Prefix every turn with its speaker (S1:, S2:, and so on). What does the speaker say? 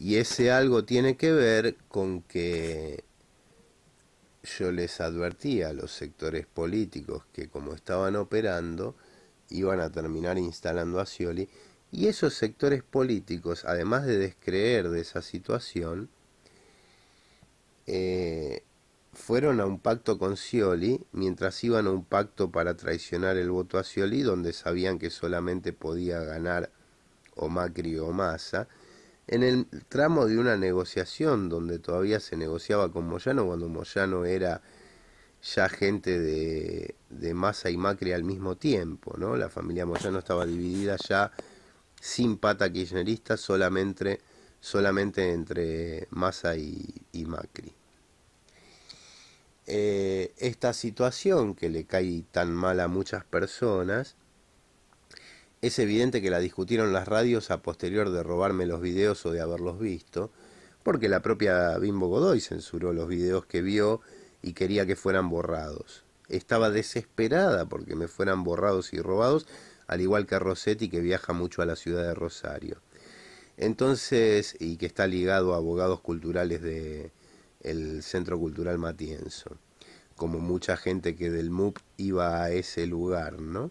S1: Y ese algo tiene que ver con que yo les advertía a los sectores políticos que como estaban operando, iban a terminar instalando a Scioli, y esos sectores políticos, además de descreer de esa situación, eh, fueron a un pacto con Scioli, mientras iban a un pacto para traicionar el voto a Scioli, donde sabían que solamente podía ganar o Macri o Massa, en el tramo de una negociación donde todavía se negociaba con Moyano, cuando Moyano era ya gente de, Massa y Macri al mismo tiempo, ¿no? La familia Moyano estaba dividida ya sin pata kirchnerista, solamente, entre Massa y, Macri. Eh, esta situación que le cae tan mal a muchas personas es evidente que la discutieron las radios a posterior de robarme los videos o de haberlos visto, porque la propia Bimbo Godoy censuró los videos que vio y quería que fueran borrados. Estaba desesperada porque me fueran borrados y robados, al igual que Rossetti que viaja mucho a la ciudad de Rosario. Entonces, y que está ligado a abogados culturales del Centro Cultural Matienzo, como mucha gente que del MUP iba a ese lugar, ¿no?